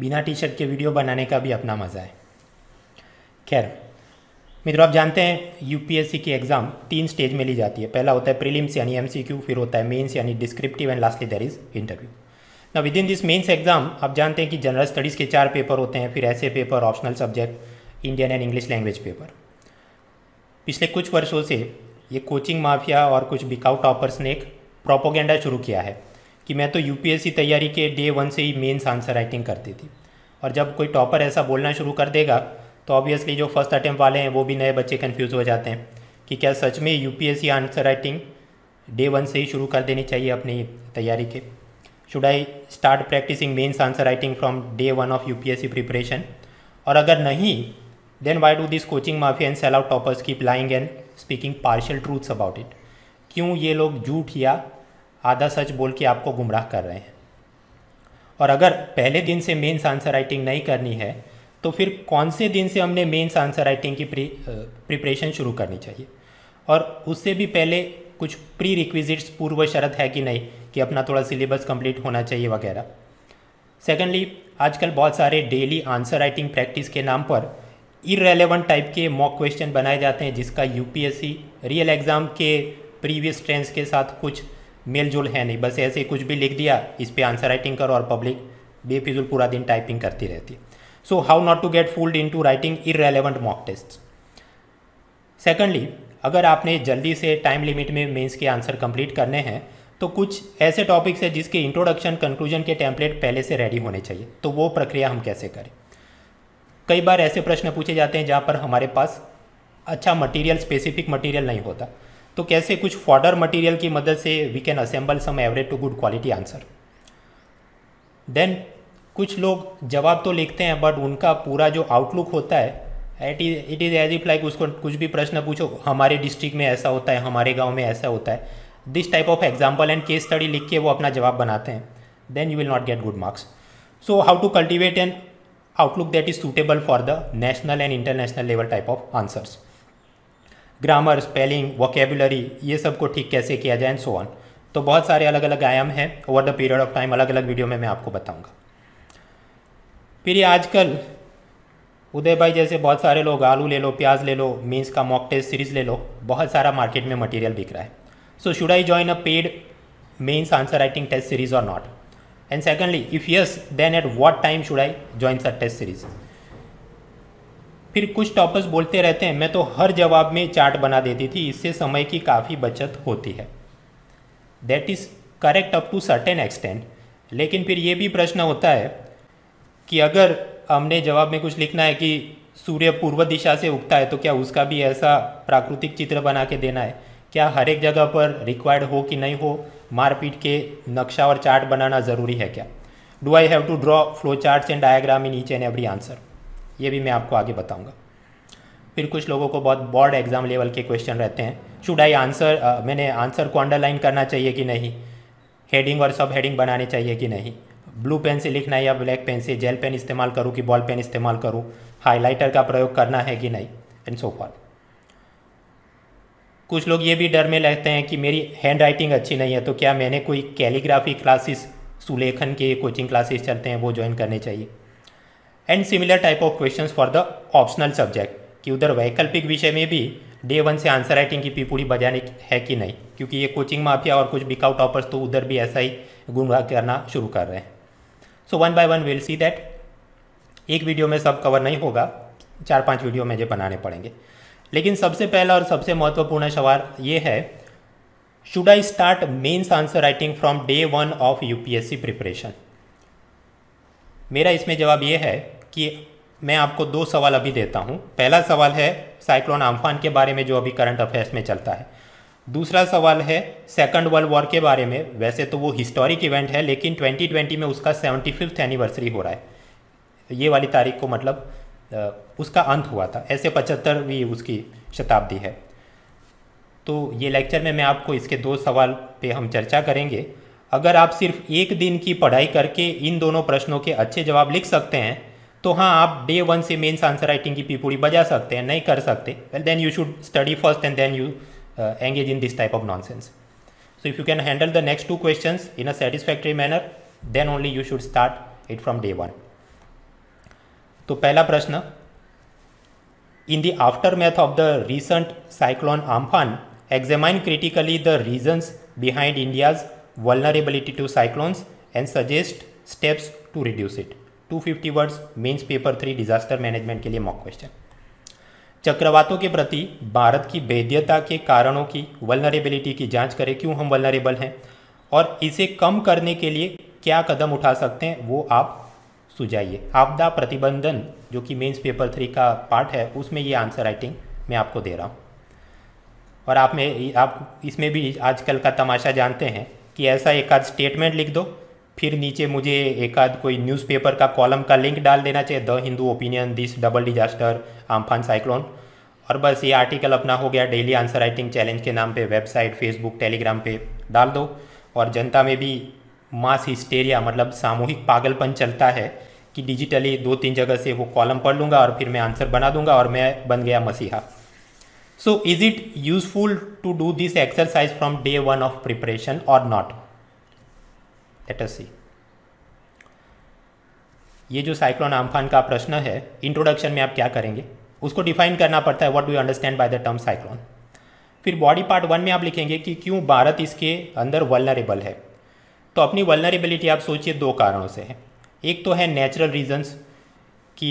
बिना T shirt के video बनाने का भी अपना मज़ा है खैर मित्रों आप जानते हैं यूपीएससी की एग्ज़ाम तीन स्टेज में ली जाती है पहला होता है प्रीलिम्स यानी एमसीक्यू फिर होता है मेंस यानी descriptive and lastly there is interview ना within this mains exam आप जानते हैं कि जनरल स्टडीज़ के चार पेपर होते हैं फिर ऐसे paper optional subject Indian and English language paper पिछले कुछ वर्षों से ये कोचिंग माफिया और कुछ बिकाऊ टॉपर्स ने एक प्रोपोगेंडा शुरू किया है कि मैं तो यू तैयारी के डे वन से ही मेन्स आंसर राइटिंग करती थी और जब कोई टॉपर ऐसा बोलना शुरू कर देगा तो ऑब्वियसली जो फर्स्ट अटैम्प्ट वाले हैं वो भी नए बच्चे कन्फ्यूज़ हो जाते हैं कि क्या सच में you answer writing day one से ही शुरू कर देनी चाहिए अपनी तैयारी के should I start practising mains answer writing from day one of you preparation और अगर नहीं then why do this coaching mafia and sell out toppers keep lying and speaking partial truths about it क्यों ये लोग झूठ या आधा सच बोल के आपको गुमराह कर रहे हैं और अगर पहले दिन से मेन्स आंसर राइटिंग नहीं करनी है तो फिर कौन से दिन से हमने मेन्स आंसर राइटिंग की प्रिपरेशन शुरू करनी चाहिए और उससे भी पहले कुछ प्री रिक्विजिट्स पूर्व शरत है कि नहीं कि अपना थोड़ा सिलेबस कंप्लीट होना चाहिए वगैरह सेकेंडली आजकल बहुत सारे डेली आंसर राइटिंग प्रैक्टिस के नाम पर इरेलीवेंट टाइप के मॉक क्वेश्चन बनाए जाते हैं जिसका यूपीएससी रियल एग्ज़ाम के प्रीवियस ट्रेंड्स के साथ कुछ मेल जोल है नहीं बस ऐसे कुछ भी लिख दिया इस पर आंसर राइटिंग करो और पब्लिक बेफिजुल पूरा दिन टाइपिंग करती रहती so how not to get fooled into writing irrelevant mock test secondly अगर आपने जल्दी से टाइम लिमिट में मेंस के आंसर कंप्लीट करने हैं तो कुछ ऐसे टॉपिक्स हैं जिसके इंट्रोडक्शन कंक्लूजन के टेम्पलेट पहले से रेडी होने चाहिए तो वो प्रक्रिया हम कैसे करें कई बार ऐसे प्रश्न पूछे जाते हैं जहाँ पर हमारे पास अच्छा मटेरियल स्पेसिफिक मटेरियल नहीं होता तो कैसे कुछ फॉर्डर मटेरियल की मदद से we can assemble some average to good quality answer then कुछ लोग जवाब तो लिखते हैं बट उनका पूरा जो आउटलुक होता है at is it is as if like उसको कुछ भी प्रश्न पूछो हमारे डिस्ट्रिक्ट में ऐसा होता है हमारे गांव में ऐसा होता है this type of example and case study लिख के वो अपना जवाब बनाते हैं then you will not get good marks so how to cultivate an outlook that is suitable for the national and international level type of answers grammar spelling vocabulary ये सब को ठीक कैसे किया जाए एंड सो ऑन तो बहुत सारे अलग अलग आयाम हैं over the period of time अलग अलग वीडियो में मैं आपको बताऊंगा फिर ये आजकल उदय भाई जैसे बहुत सारे लोग आलू ले लो प्याज ले लो मीन्स का मॉक टेस्ट सीरीज ले लो बहुत सारा मार्केट में मटेरियल बिक रहा है so should I join a paid means answer writing test series और not and secondly if yes then at what time should I join sir test series फिर कुछ टॉपर्स बोलते रहते हैं मैं तो हर जवाब में चार्ट बना देती थी इससे समय की काफ़ी बचत होती है that is correct up to certain extent लेकिन फिर ये भी प्रश्न होता है कि अगर हमने जवाब में कुछ लिखना है कि सूर्य पूर्व दिशा से उगता है तो क्या उसका भी ऐसा प्राकृतिक चित्र बना के देना है क्या हर एक जगह पर रिक्वायर्ड हो कि नहीं हो मारपीट के नक्शा और चार्ट बनाना ज़रूरी है क्या do I have to draw flow charts and diagram in each and every answer ये भी मैं आपको आगे बताऊँगा फिर कुछ लोगों को बहुत बॉर्ड एग्ज़ाम लेवल के क्वेश्चन रहते हैं शुड आई आंसर मैंने आंसर को अंडरलाइन करना चाहिए कि नहीं हेडिंग और सब हेडिंग बनानी चाहिए कि नहीं ब्लू पेन से लिखना है या ब्लैक पेन से जेल पेन इस्तेमाल करूँ कि बॉल पेन इस्तेमाल करूँ हाईलाइटर का प्रयोग करना है कि नहीं एंड सो फॉर कुछ लोग ये भी डर में रहते हैं कि मेरी हैंड राइटिंग अच्छी नहीं है तो क्या मैंने कोई कैलीग्राफी क्लासेस सुलेखन के कोचिंग क्लासेस चलते हैं वो ज्वाइन करने चाहिए and similar type of questions for the optional subject कि उधर वैकल्पिक विषय में भी डे वन से आंसर राइटिंग की पीपुड़ी बजाने है कि नहीं क्योंकि ये कोचिंग माफिया और कुछ बिकाऊ टॉपर्स तो उधर भी ऐसा ही गुमराह करना शुरू कर रहे हैं so one by one will see that एक वीडियो में सब कवर नहीं होगा चार पांच वीडियो मुझे बनाने पड़ेंगे लेकिन सबसे पहला और सबसे महत्वपूर्ण सवाल ये है should I start mains answer writing from day one of UPSC preparation मेरा इसमें जवाब ये है कि मैं आपको दो सवाल अभी देता हूँ पहला सवाल है साइक्लोन आम्फान के बारे में जो अभी करंट अफेयर्स में चलता है दूसरा सवाल है सेकंड वर्ल्ड वॉर के बारे में वैसे तो वो हिस्टोरिक इवेंट है लेकिन 2020 में उसका सेवेंटी फिफ्थ एनिवर्सरी हो रहा है ये वाली तारीख को मतलब उसका अंत हुआ था ऐसे पचहत्तरवीं उसकी शताब्दी है तो ये लेक्चर में मैं आपको इसके दो सवाल पे हम चर्चा करेंगे अगर आप सिर्फ एक दिन की पढ़ाई करके इन दोनों प्रश्नों के अच्छे जवाब लिख सकते हैं तो हाँ आप डे वन से मेन्स आंसर राइटिंग की पीपुड़ी बजा सकते हैं नहीं कर सकते well then you should study first and then you engage in this type of nonsense so if you can handle the next two question in a satisfactory manner then only you should start it from day one तो पहला प्रश्न in the aftermath of the recent cyclone Amphan examine critically the reasons behind India's vulnerability to cyclones and suggest steps to reduce it 250 words mains paper three disaster management के लिए mock question चक्रवातों के प्रति भारत की भेद्यता के कारणों की vulnerability की जांच करें क्यों हम वलनरेबल हैं और इसे कम करने के लिए क्या कदम उठा सकते हैं वो आप सुझाइए आपदा प्रतिबंधन जो कि मेंस पेपर थ्री का पार्ट है उसमें ये आंसर राइटिंग मैं आपको दे रहा हूँ और आप में आप इसमें भी आजकल का तमाशा जानते हैं कि ऐसा एक आध स्टेटमेंट लिख दो फिर नीचे मुझे एक आध कोई न्यूज़पेपर का कॉलम का लिंक डाल देना चाहिए the Hindu opinion this double disaster Amphan cyclone और बस ये आर्टिकल अपना हो गया डेली आंसर राइटिंग चैलेंज के नाम पे वेबसाइट फेसबुक टेलीग्राम पे डाल दो और जनता में भी मास हिस्टेरिया मतलब सामूहिक पागलपन चलता है कि डिजिटली दो तीन जगह से वो कॉलम पढ़ लूँगा और फिर मैं आंसर बना दूंगा और मैं बन गया मसीहा so is it useful to do this exercise from day one of preparation और नॉट लेट अस सी ये जो साइक्लोन आम्फान का प्रश्न है इंट्रोडक्शन में आप क्या करेंगे उसको डिफाइन करना पड़ता है what do understand by the term cyclone फिर बॉडी पार्ट वन में आप लिखेंगे कि क्यों भारत इसके अंदर वलनरेबल है तो अपनी वलनरेबिलिटी आप सोचिए दो कारणों से है एक तो है नेचुरल रीजन्स कि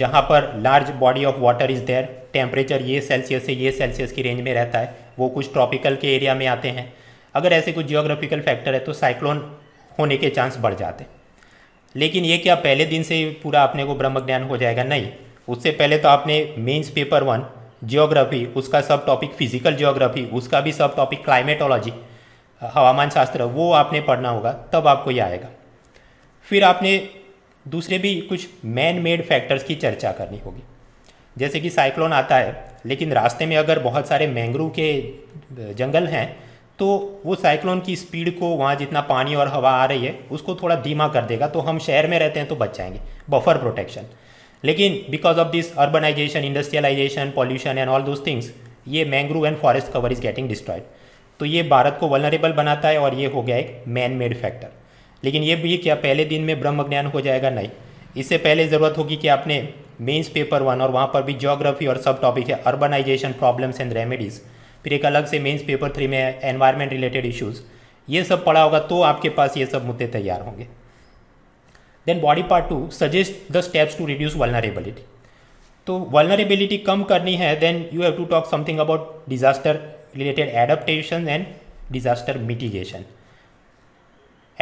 जहाँ पर large body of water is there temperature ये सेल्सियस से ये सेल्सियस की रेंज में रहता है वो कुछ ट्रॉपिकल के एरिया में आते हैं अगर ऐसे कुछ जियोग्राफिकल फैक्टर है तो साइक्लोन होने के चांस बढ़ जाते लेकिन ये क्या पहले दिन से पूरा अपने को ब्रह्म ज्ञान हो जाएगा नहीं उससे पहले तो आपने मेंस पेपर वन जियोग्राफी उसका सब टॉपिक फिजिकल जियोग्राफी उसका भी सब टॉपिक क्लाइमेटोलॉजी हवामान शास्त्र वो आपने पढ़ना होगा तब आपको ये आएगा फिर आपने दूसरे भी कुछ मैन मेड फैक्टर्स की चर्चा करनी होगी जैसे कि साइक्लोन आता है लेकिन रास्ते में अगर बहुत सारे मैंग्रोव के जंगल हैं तो वो साइक्लोन की स्पीड को वहाँ जितना पानी और हवा आ रही है उसको थोड़ा धीमा कर देगा तो हम शहर में रहते हैं तो बच जाएंगे बफर प्रोटेक्शन लेकिन because of this urbanisation industrialisation pollution and all those things ये mangrove and forest cover is getting destroyed तो ये भारत को वलनरेबल बनाता है और ये हो गया एक मैन मेड फैक्टर लेकिन ये भी क्या पहले दिन में ब्रह्म ज्ञान हो जाएगा नहीं इससे पहले ज़रूरत होगी कि आपने मेंस पेपर वन और वहाँ पर भी ज्योग्राफी और सब टॉपिक है अर्बनाइजेशन प्रॉब्लम्स एंड रेमेडीज़ फिर एक अलग से मेंस पेपर थ्री में एनवायरमेंट रिलेटेड इश्यूज़ ये सब पढ़ा होगा तो आपके पास ये सब मुद्दे तैयार होंगे then body part two suggest the steps to reduce vulnerability तो वलनरेबिलिटी कम करनी है then you have to talk something about disaster related adaptation and disaster mitigation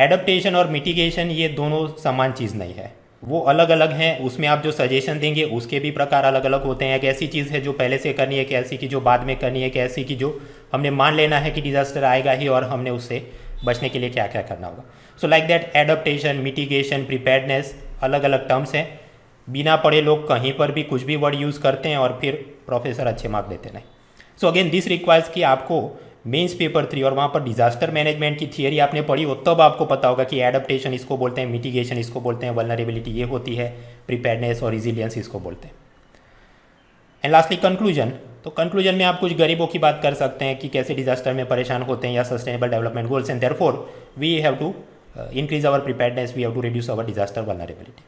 adaptation और मिटिगेशन ये दोनों समान चीज़ नहीं है वो अलग अलग हैं उसमें आप जो सजेशन देंगे उसके भी प्रकार अलग अलग होते हैं एक ऐसी चीज़ है जो पहले से करनी है एक ऐसी की जो बाद में करनी है एक ऐसी की जो हमने मान लेना है कि डिज़ास्टर आएगा ही और हमने उससे बचने के लिए क्या क्या करना होगा so like that adaptation mitigation preparedness अलग अलग टर्म्स हैं बिना पढ़े लोग कहीं पर भी कुछ भी वर्ड यूज़ करते हैं और फिर प्रोफेसर अच्छे मार्क देते नहीं सो अगेन दिस रिक्वायर्स कि आपको मेंस पेपर थ्री और वहाँ पर डिजास्टर मैनेजमेंट की थियरी आपने पढ़ी हो तब आपको पता होगा कि एडप्टेशन इसको बोलते हैं मिटिगेशन इसको बोलते हैं वलनरेबिलिटी ये होती है प्रिपेयरनेस और रिजिलियंस इसको बोलते हैं एंड लास्टली कंक्लूजन तो कंक्लूजन में आप कुछ गरीबों की बात कर सकते हैं कि कैसे डिजास्टर में परेशान होते हैं या sustainable development goals and therefore we have to increase our preparedness we have to reduce our disaster vulnerability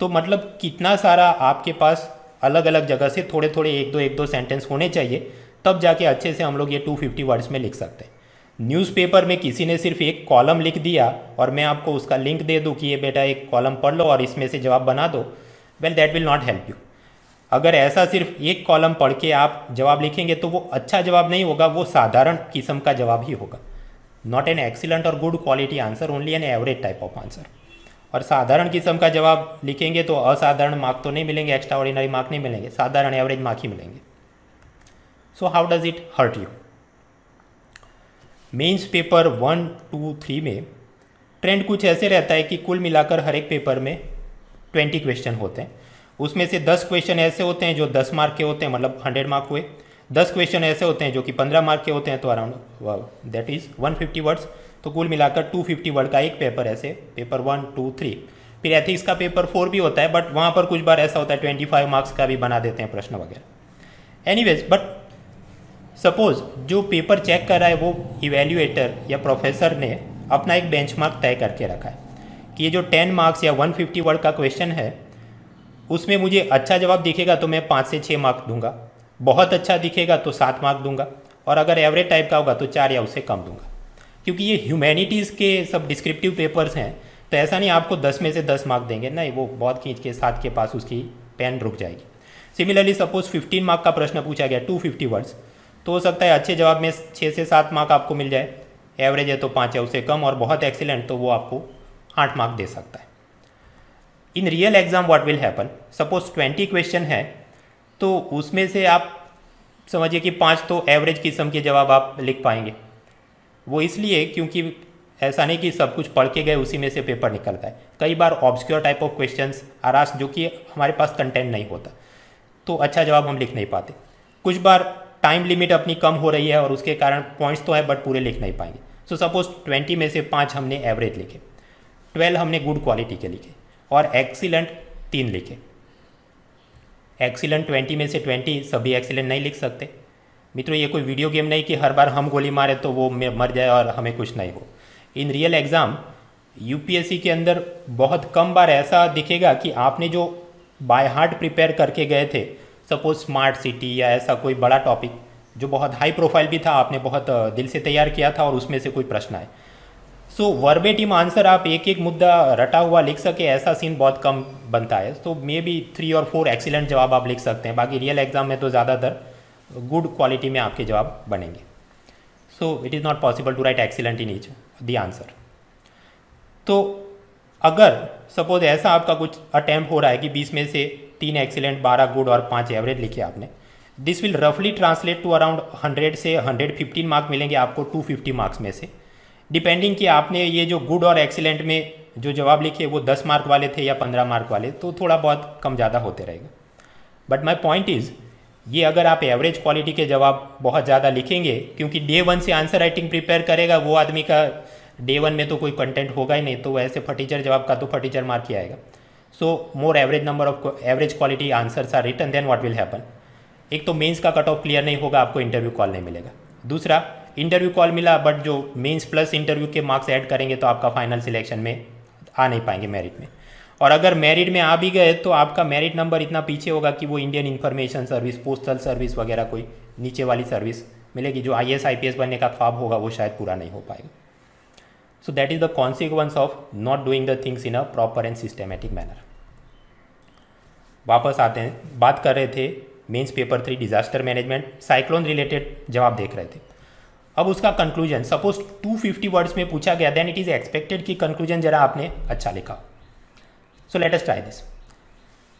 तो मतलब कितना सारा आपके पास अलग अलग जगह से थोड़े थोड़े एक दो एक दो सेंटेंस होने चाहिए तब जाके अच्छे से हम लोग ये 250 वर्ड्स में लिख सकते हैं न्यूज़पेपर में किसी ने सिर्फ एक कॉलम लिख दिया और मैं आपको उसका लिंक दे दूँ कि ये बेटा एक कॉलम पढ़ लो और इसमें से जवाब बना दो well that will not help you अगर ऐसा सिर्फ एक कॉलम पढ़ के आप जवाब लिखेंगे तो वो अच्छा जवाब नहीं होगा वो साधारण किस्म का जवाब ही होगा नॉट एन एक्सीलेंट और good quality answer only an average type of answer और साधारण किस्म का जवाब लिखेंगे तो असाधारण मार्क तो नहीं मिलेंगे एक्स्ट्रा ऑर्डिनरी मार्क नहीं मिलेंगे साधारण एवरेज मार्क ही मिलेंगे so how does it hurt you mains paper one two three में ट्रेंड कुछ ऐसे रहता है कि कुल मिलाकर हर एक पेपर में ट्वेंटी क्वेश्चन होते हैं उसमें से दस क्वेश्चन ऐसे होते हैं जो दस मार्क के होते हैं मतलब हंड्रेड मार्क हुए दस क्वेश्चन ऐसे होते हैं जो कि पंद्रह मार्क के होते हैं तो around that is one fifty words तो कुल मिलाकर टू फिफ्टी वर्ड का एक पेपर ऐसे पेपर वन टू थ्री फिर एथिक्स का पेपर फोर भी होता है बट वहाँ पर कुछ बार ऐसा होता है ट्वेंटी फाइव मार्क्स का भी बना देते हैं प्रश्न वगैरह एनी बट सपोज़ जो पेपर चेक कर रहा है वो इवेल्यूएटर या प्रोफेसर ने अपना एक बेंचमार्क तय करके रखा है कि ये जो टेन मार्क्स या वन फिफ्टी वर्ड का क्वेश्चन है उसमें मुझे अच्छा जवाब दिखेगा तो मैं पाँच से छः मार्क दूंगा बहुत अच्छा दिखेगा तो सात मार्क दूंगा और अगर एवरेज टाइप का होगा तो चार या उससे कम दूंगा क्योंकि ये ह्यूमैनिटीज़ के सब डिस्क्रिप्टिव पेपर्स हैं तो ऐसा नहीं आपको दस में से दस मार्क देंगे नहीं वो बहुत खींच के सात के पास उसकी पेन रुक जाएगी सिमिलरली सपोज फिफ्टीन मार्क का प्रश्न पूछा गया टू फिफ्टी वर्ड्स तो हो सकता है अच्छे जवाब में छः से सात मार्क आपको मिल जाए एवरेज है तो पाँच है उससे कम और बहुत एक्सीलेंट तो वो आपको आठ मार्क दे सकता है in real exam what will happen suppose twenty question है तो उसमें से आप समझिए कि पाँच तो एवरेज किस्म के जवाब आप लिख पाएंगे वो इसलिए क्योंकि ऐसा नहीं कि सब कुछ पढ़ के गए उसी में से पेपर निकलता है कई बार ऑब्सक्योर टाइप ऑफ क्वेश्चन आरास जो कि हमारे पास कंटेंट नहीं होता तो अच्छा जवाब हम लिख नहीं पाते कुछ बार टाइम लिमिट अपनी कम हो रही है और उसके कारण पॉइंट्स तो है बट पूरे लिख नहीं पाएंगे सो सपोज ट्वेंटी में से पाँच हमने एवरेज लिखे ट्वेल्व हमने गुड क्वालिटी के लिखे और एक्सीलेंट तीन लिखे एक्सीलेंट ट्वेंटी में से ट्वेंटी सभी एक्सीलेंट नहीं लिख सकते मित्रों ये कोई वीडियो गेम नहीं कि हर बार हम गोली मारे तो वो मर जाए और हमें कुछ नहीं हो इन रियल एग्ज़ाम यूपीएससी के अंदर बहुत कम बार ऐसा दिखेगा कि आपने जो बाय हार्ट प्रिपेयर करके गए थे सपोज स्मार्ट सिटी या ऐसा कोई बड़ा टॉपिक जो बहुत हाई प्रोफाइल भी था आपने बहुत दिल से तैयार किया था और उसमें से कोई प्रश्न आए सो so, वर्बेटिम आंसर आप एक एक मुद्दा रटा हुआ लिख सके ऐसा सीन बहुत कम बनता है तो मे बी थ्री और फोर एक्सीलेंट जवाब आप लिख सकते हैं बाकी रियल एग्जाम में तो ज़्यादातर गुड क्वालिटी में आपके जवाब बनेंगे so it is not possible to write excellent in each the answer तो अगर सपोज ऐसा आपका कुछ अटैम्प्ट हो रहा है कि बीस में से तीन एक्सीलेंट बारह गुड और पाँच एवरेज लिखे आपने दिस विल रफली ट्रांसलेट टू अराउंड हंड्रेड से हंड्रेड फिफ्टीन मार्क मिलेंगे आपको टू फिफ्टी मार्क्स में से डिपेंडिंग कि आपने ये जो गुड और एक्सीलेंट में जो जवाब लिखे वो दस मार्क वाले थे या पंद्रह मार्क वाले तो थोड़ा बहुत कम ज़्यादा होते रहेगा बट माई पॉइंट इज़ ये अगर आप एवरेज क्वालिटी के जवाब बहुत ज़्यादा लिखेंगे क्योंकि डे वन से आंसर राइटिंग प्रिपेयर करेगा वो आदमी का डे वन में तो कोई कंटेंट होगा ही नहीं तो वैसे फटीचर जवाब का तो फटीचर मार्क ही आएगा so more average number of average quality answers are return then what will happen एक तो मेंस का कट ऑफ क्लियर नहीं होगा आपको इंटरव्यू कॉल नहीं मिलेगा दूसरा इंटरव्यू कॉल मिला बट जो मेंस प्लस इंटरव्यू के मार्क्स ऐड करेंगे तो आपका फाइनल सिलेक्शन में आ नहीं पाएंगे मेरिट में और अगर मेरिट में आ भी गए तो आपका मेरिट नंबर इतना पीछे होगा कि वो Indian information service postal service वगैरह कोई नीचे वाली सर्विस मिलेगी जो आई एस बनने का ख्वाब होगा वो शायद पूरा नहीं हो पाएगा So that is the consequence of not doing the things in a proper and systematic manner. वापस आते हैं बात कर रहे थे mains paper three disaster management cyclone related जवाब देख रहे थे अब उसका कंक्लूजन सपोज 250 वर्ड्स में पूछा गया देन इट इज़ एक्सपेक्टेड कि कंक्लूजन जरा आपने अच्छा लिखा so let us try this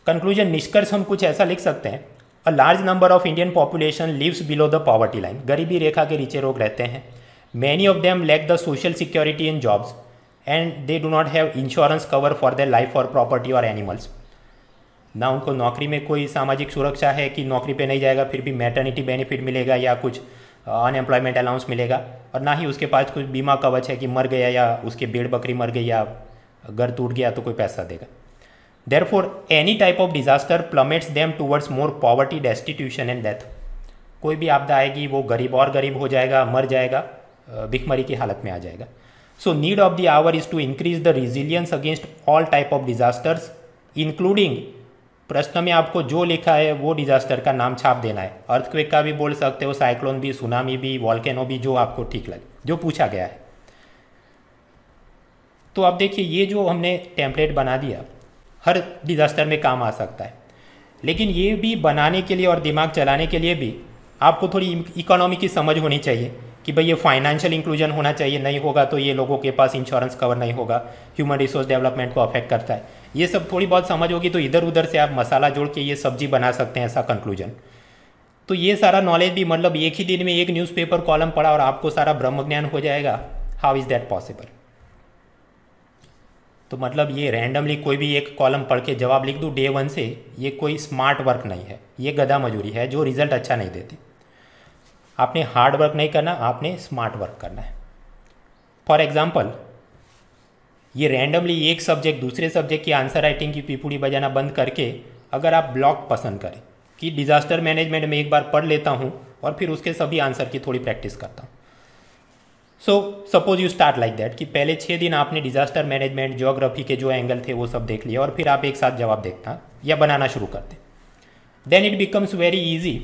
conclusion निष्कर्ष हम कुछ ऐसा लिख सकते हैं a large number of Indian population lives below the poverty line गरीबी रेखा के नीचे लोग रहते हैं Many of them lack the social security and jobs and they do not have insurance cover for their life or property or animals. ना उनको नौकरी में कोई सामाजिक सुरक्षा है कि नौकरी पे नहीं जाएगा फिर भी मैटर्निटी बेनिफिट मिलेगा या कुछ अनएम्प्लॉयमेंट uh, अलाउंस मिलेगा और ना ही उसके पास कुछ बीमा कवच है कि मर गया या उसके भेड़ बकरी मर गई या घर टूट गया तो कोई पैसा देगा therefore any type of disaster plummets them towards more poverty destitution and death कोई भी आपदा आएगी वो गरीब और गरीब हो जाएगा मर जाएगा भिखमरी की हालत में आ जाएगा so need of the hour is to increase the resilience against all type of disasters including प्रश्न में आपको जो लिखा है वो डिजास्टर का नाम छाप देना है अर्थक्वेक का भी बोल सकते हो साइक्लोन भी सुनामी भी वॉल्केनो भी जो आपको ठीक लगे जो पूछा गया है तो आप देखिए ये जो हमने टेम्पलेट बना दिया हर डिजास्टर में काम आ सकता है लेकिन ये भी बनाने के लिए और दिमाग चलाने के लिए भी आपको थोड़ी इकोनॉमी की समझ होनी चाहिए कि भाई ये फाइनेंशियल इंक्लूजन होना चाहिए नहीं होगा तो ये लोगों के पास इंश्योरेंस कवर नहीं होगा ह्यूमन रिसोर्स डेवलपमेंट को अफेक्ट करता है ये सब थोड़ी बहुत समझ होगी तो इधर उधर से आप मसाला जोड़ के ये सब्जी बना सकते हैं ऐसा कंक्लूजन तो ये सारा नॉलेज भी मतलब एक ही दिन में एक न्यूज़पेपर कॉलम पढ़ा और आपको सारा ब्रह्म ज्ञान हो जाएगा हाउ इज़ दैट पॉसिबल तो मतलब ये रैंडमली कोई भी एक कॉलम पढ़ के जवाब लिख दूँ डे वन से ये कोई स्मार्ट वर्क नहीं है ये गधा मजूरी है जो रिजल्ट अच्छा नहीं देती आपने हार्ड वर्क नहीं करना आपने स्मार्ट वर्क करना है फॉर एग्जाम्पल ये रैंडमली एक सब्जेक्ट दूसरे सब्जेक्ट की आंसर राइटिंग की पीपुड़ी बजाना बंद करके अगर आप ब्लॉग पसंद करें कि डिज़ास्टर मैनेजमेंट में एक बार पढ़ लेता हूँ और फिर उसके सभी आंसर की थोड़ी प्रैक्टिस करता हूँ so suppose you start like that कि पहले छः दिन आपने डिज़ास्टर मैनेजमेंट जोग्राफी के जो एंगल थे वो सब देख लिया और फिर आप एक साथ जवाब देखता या बनाना शुरू करते then it becomes very easy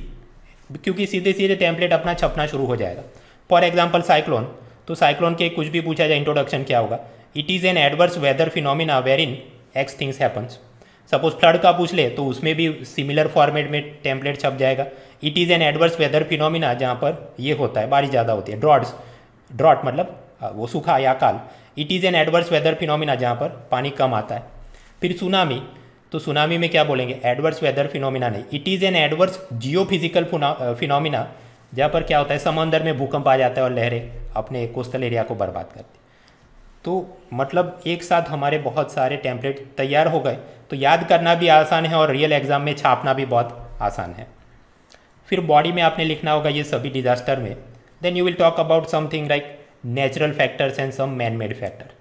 क्योंकि सीधे सीधे टेम्पलेट अपना छपना शुरू हो जाएगा फॉर एग्जाम्पल साइक्लोन तो साइक्लोन के कुछ भी पूछा जाए इंट्रोडक्शन क्या होगा it is an adverse weather phenomena wherein x things happens suppose flood का पूछ ले तो उसमें भी सिमिलर फॉर्मेट में टेम्पलेट छप जाएगा it is an adverse weather phenomena जहाँ पर ये होता है बारिश ज़्यादा होती है ड्रॉट्स ड्रॉट मतलब हाँ, वो सूखा या काल it is an adverse weather phenomena जहाँ पर पानी कम आता है फिर सुनामी तो सुनामी में क्या बोलेंगे एडवर्स वेदर फिनोमिना नहीं it is an adverse geophysical phenomena जहाँ पर क्या होता है समंदर में भूकंप आ जाता है और लहरें अपने कोस्टल एरिया को बर्बाद करती तो मतलब एक साथ हमारे बहुत सारे टेम्पलेट तैयार हो गए तो याद करना भी आसान है और रियल एग्ज़ाम में छापना भी बहुत आसान है फिर बॉडी में आपने लिखना होगा ये सभी डिजास्टर में then you will talk about something like natural factors and some man made factor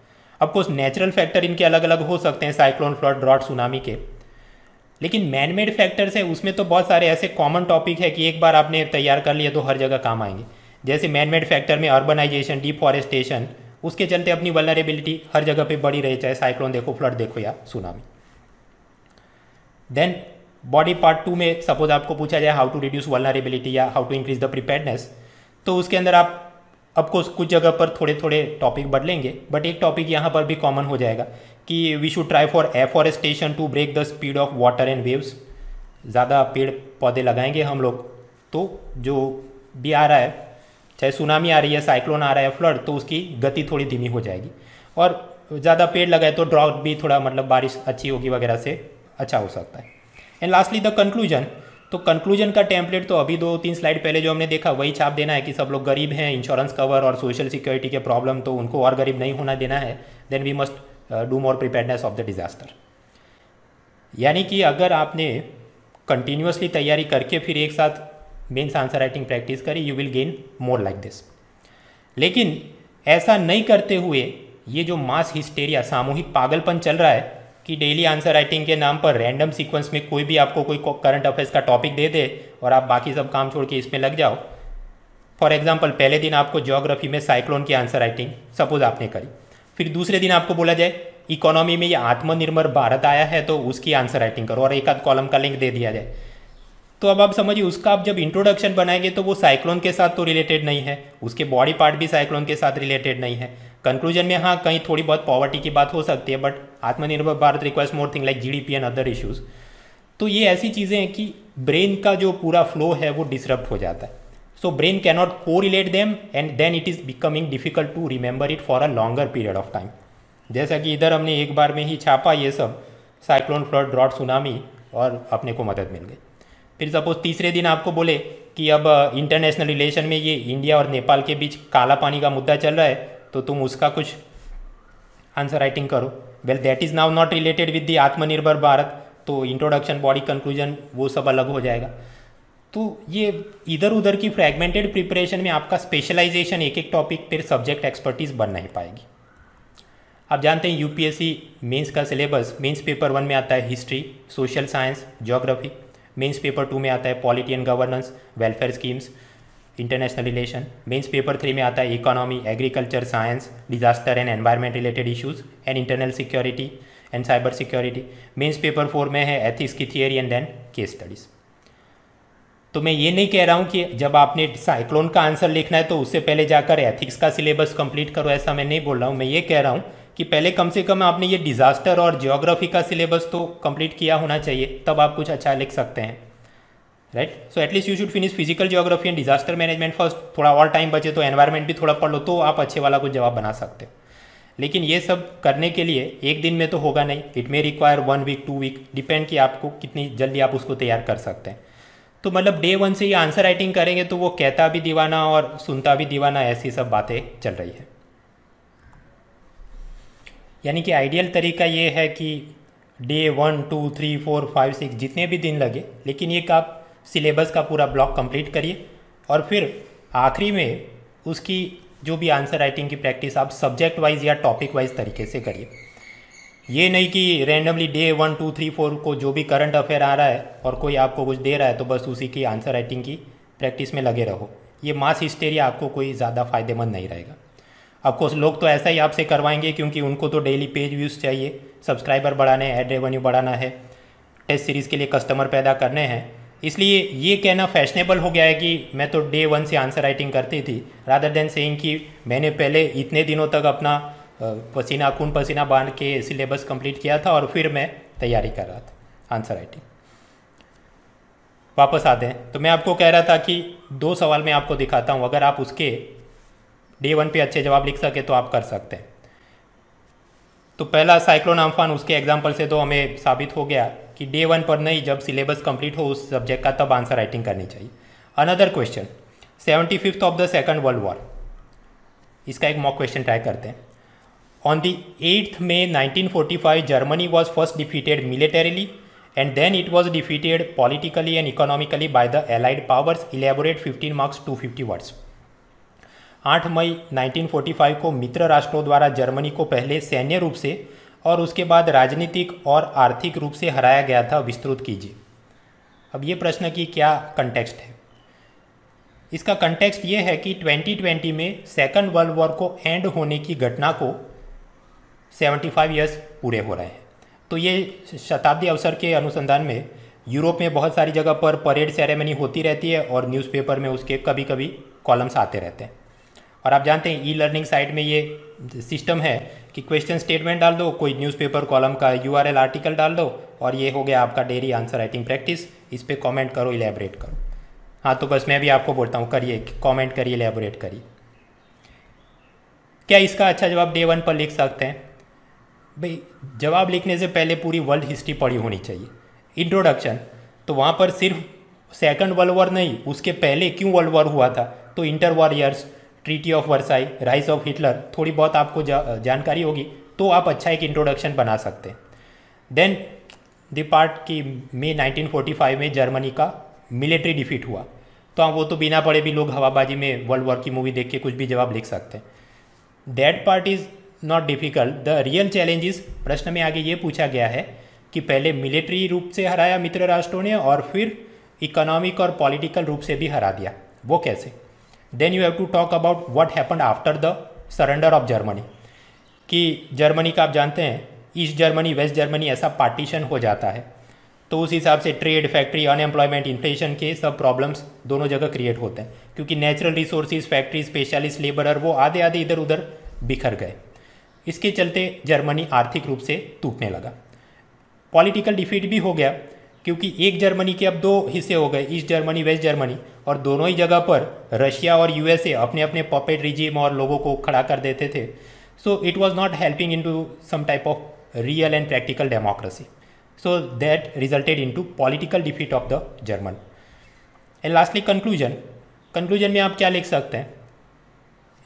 of course natural factor इनके अलग अलग हो सकते हैं साइक्लोन फ्लड ड्रॉट सुनामी के लेकिन मैनमेड फैक्टर्स है उसमें तो बहुत सारे ऐसे कॉमन टॉपिक है कि एक बार आपने तैयार कर लिया तो हर जगह काम आएंगे जैसे मैनमेड फैक्टर में अर्बनाइजेशन डिफॉरेस्टेशन उसके चलते अपनी वलनरेबिलिटी हर जगह पे बढ़ी रही चाहे साइक्लोन देखो फ्लड देखो या tsunami then body part two में सपोज आपको पूछा जाए हाउ टू रिड्यूस वलनरेबिलिटी या how to increase the preparedness तो उसके अंदर आप अब कोर्स कुछ जगह पर थोड़े थोड़े टॉपिक बदलेंगे बट एक टॉपिक यहाँ पर भी कॉमन हो जाएगा कि we should try for afforestation to break the speed of water and waves ज़्यादा पेड़ पौधे लगाएंगे हम लोग तो जो भी आ रहा है चाहे सुनामी आ रही है साइक्लोन आ रहा है फ्लड तो उसकी गति थोड़ी धीमी हो जाएगी और ज़्यादा पेड़ लगाए तो ड्राउट भी थोड़ा मतलब बारिश अच्छी होगी वगैरह से अच्छा हो सकता है एंड लास्टली द कंक्लूजन तो कंक्लूजन का टेम्पलेट तो अभी दो तीन स्लाइड पहले जो हमने देखा वही छाप देना है कि सब लोग गरीब हैं इंश्योरेंस कवर और सोशल सिक्योरिटी के प्रॉब्लम तो उनको और गरीब नहीं होना देना है then we must do more preparedness of the disaster यानी कि अगर आपने कंटिन्यूसली तैयारी करके फिर एक साथ मेन्स आंसर राइटिंग प्रैक्टिस करी you will gain more like this लेकिन ऐसा नहीं करते हुए ये जो मास हिस्टेरिया सामूहिक पागलपन चल रहा है कि डेली आंसर राइटिंग के नाम पर रैंडम सीक्वेंस में कोई भी आपको कोई करंट अफेयर्स का टॉपिक दे दे और आप बाकी सब काम छोड़ के इसमें लग जाओ फॉर एग्जाम्पल पहले दिन आपको जोग्राफी में साइक्लोन की आंसर राइटिंग सपोज आपने करी फिर दूसरे दिन आपको बोला जाए इकोनॉमी में ये आत्मनिर्भर भारत आया है तो उसकी आंसर राइटिंग करो और एक आध कॉलम का लिंक दे दिया जाए तो अब आप समझिए उसका आप जब इंट्रोडक्शन बनाएंगे तो वो साइक्लोन के साथ तो रिलेटेड नहीं है उसके बॉडी पार्ट भी साइक्लोन के साथ रिलेटेड नहीं है कंक्लूजन में हाँ कहीं थोड़ी बहुत पॉवर्टी की बात हो सकती है but Atmanirbhar Bharat request more thing like GDP and other issues तो ये ऐसी चीज़ें हैं कि ब्रेन का जो पूरा फ्लो है वो डिसरप्ट हो जाता है सो ब्रेन कैनॉट को relate them and then it is becoming difficult to remember it for a longer period of time जैसा कि इधर हमने एक बार में ही छापा ये सब साइक्लोन फ्लड ड्रॉट सुनामी और अपने को मदद मिल गई फिर सपोज तीसरे दिन आपको बोले कि अब इंटरनेशनल uh, रिलेशन में ये इंडिया और नेपाल के बीच काला पानी का मुद्दा चल रहा है तो तुम उसका कुछ आंसर राइटिंग करो well that is now not related with the Atmanirbhar Bharat तो इंट्रोडक्शन बॉडी कंक्लूजन वो सब अलग हो जाएगा तो ये इधर उधर की फ्रैगमेंटेड प्रिपरेशन में आपका स्पेशलाइजेशन एक एक टॉपिक पर सब्जेक्ट एक्सपर्टीज़ बन नहीं पाएगी आप जानते हैं यूपीएससी मेंस का सिलेबस मेंस पेपर वन में आता है history social science geography mains paper two में आता है polity and governance welfare schemes international relation mains paper three में आता है economy agriculture science disaster and environment related issues and internal security and cyber security mains paper four में है ethics की theory and then case studies तो मैं ये नहीं कह रहा हूँ कि जब आपने साइक्लोन का आंसर लिखना है तो उससे पहले जाकर एथिक्स का सिलेबस कंप्लीट करो ऐसा मैं नहीं बोल रहा हूँ मैं ये कह रहा हूँ कि पहले कम से कम आपने ये डिज़ास्टर और जियोग्राफी का सिलेबस तो कंप्लीट किया होना चाहिए तब आप कुछ अच्छा लिख सकते हैं right so at least you should finish physical geography and disaster management first थोड़ा और टाइम बचे तो एनवायरमेंट भी थोड़ा पढ़ लो तो आप अच्छे वाला कुछ जवाब बना सकते हो लेकिन ये सब करने के लिए एक दिन में तो होगा नहीं it may require one week two week depend कि आपको कितनी जल्दी आप उसको तैयार कर सकते हैं तो मतलब डे वन से ही आंसर राइटिंग करेंगे तो वो कहता भी दीवाना और सुनता भी दीवाना ऐसी सब बातें चल रही है यानी कि आइडियल तरीका ये है कि day one two three four five six जितने भी दिन लगे लेकिन एक आप सिलेबस का पूरा ब्लॉक कंप्लीट करिए और फिर आखिरी में उसकी जो भी आंसर राइटिंग की प्रैक्टिस आप सब्जेक्ट वाइज या टॉपिक वाइज तरीके से करिए ये नहीं कि randomly day one two three four को जो भी करंट अफेयर आ रहा है और कोई आपको कुछ दे रहा है तो बस उसी की आंसर राइटिंग की प्रैक्टिस में लगे रहो ये मास हिस्टेरिया आपको कोई ज़्यादा फायदेमंद नहीं रहेगा आपको लोग तो ऐसा ही आपसे करवाएंगे क्योंकि उनको तो डेली पेज व्यूज़ चाहिए सब्सक्राइबर बढ़ाने हैं एड रेवेन्यू बढ़ाना है टेस्ट सीरीज़ के लिए कस्टमर पैदा करने हैं इसलिए ये कहना फैशनेबल हो गया है कि मैं तो डे वन से आंसर राइटिंग करती थी रादर देन सेइंग कि मैंने पहले इतने दिनों तक अपना पसीना खून पसीना बांध के सिलेबस कंप्लीट किया था और फिर मैं तैयारी कर रहा था आंसर राइटिंग वापस आते हैं तो मैं आपको कह रहा था कि दो सवाल मैं आपको दिखाता हूँ अगर आप उसके डे वन पे अच्छे जवाब लिख सके तो आप कर सकते हैं तो पहला साइक्लोन आमफान उसके एग्जाम्पल से तो हमें साबित हो गया कि डे वन पर नहीं जब सिलेबस कंप्लीट हो उस सब्जेक्ट का तब आंसर राइटिंग करनी चाहिए another question seventy fifth of the second world war इसका एक मॉक क्वेश्चन ट्राई करते हैं on the eighth May nineteen forty five Germany was first defeated militarily and then it was defeated politically and economically by the allied powers elaborate fifteen marks two fifty words आठ मई 1945 को मित्र राष्ट्रों द्वारा Germany को पहले सैन्य रूप से और उसके बाद राजनीतिक और आर्थिक रूप से हराया गया था विस्तृत कीजिए अब ये प्रश्न की क्या कंटेक्स्ट है इसका कंटेक्स्ट ये है कि 2020 में सेकेंड वर्ल्ड वॉर को एंड होने की घटना को 75 ईयर्स पूरे हो रहे हैं तो ये शताब्दी अवसर के अनुसंधान में यूरोप में बहुत सारी जगह पर परेड सेरेमनी होती रहती है और न्यूज़पेपर में उसके कभी कभी कॉलम्स आते रहते हैं और आप जानते हैं ई लर्निंग साइट में ये सिस्टम है कि क्वेश्चन स्टेटमेंट डाल दो कोई न्यूज़पेपर कॉलम का यू आर्टिकल डाल दो और ये हो गया आपका डेली आंसर राइटिंग प्रैक्टिस इस पर कॉमेंट करो इलेबरेट करो हाँ तो बस मैं भी आपको बोलता हूँ करिए कॉमेंट करिए इलेबोरेट करिए क्या इसका अच्छा जवाब डे वन पर लिख सकते हैं भाई जवाब लिखने से पहले पूरी वर्ल्ड हिस्ट्री पढ़ी होनी चाहिए इंट्रोडक्शन तो वहाँ पर सिर्फ सेकंड वर्ल्ड वॉर नहीं उसके पहले क्यों वर्ल्ड वॉर हुआ था तो inter war years treaty of Versailles rise of Hitler थोड़ी बहुत आपको जा, जानकारी होगी तो आप अच्छा एक इंट्रोडक्शन बना सकते हैं देन द पार्ट कि मई 1945 में जर्मनी का मिलिट्री डिफीट हुआ तो हम वो तो बिना पढ़े भी लोग हवाबाजी में वर्ल्ड वॉर की मूवी देख के कुछ भी जवाब लिख सकते हैं that part is not difficult the real challenges प्रश्न में आगे ये पूछा गया है कि पहले मिलिट्री रूप से हराया मित्र राष्ट्रों ने और फिर इकोनॉमिक और पॉलिटिकल रूप से भी हरा दिया वो कैसे then you have to talk about what happened after the surrender of Germany कि जर्मनी का आप जानते हैं ईस्ट जर्मनी वेस्ट जर्मनी ऐसा पार्टीशन हो जाता है तो उस हिसाब से ट्रेड फैक्ट्री अनएम्प्लॉयमेंट इन्फ्लेशन के सब प्रॉब्लम्स दोनों जगह क्रिएट होते हैं क्योंकि natural resources factory specialist labourer वो आधे आधे इधर उधर बिखर गए इसके चलते जर्मनी आर्थिक रूप से टूटने लगा पॉलिटिकल डिफीट भी हो गया क्योंकि एक जर्मनी के अब दो हिस्से हो गए ईस्ट जर्मनी वेस्ट जर्मनी और दोनों ही जगह पर रशिया और यूएसए अपने अपने पपेट रिजिम और लोगों को खड़ा कर देते थे so it was not helping in to some type of real and practical democracy so that resulted in to political defeat of the German and lastly conclusion conclusion में आप क्या लिख सकते हैं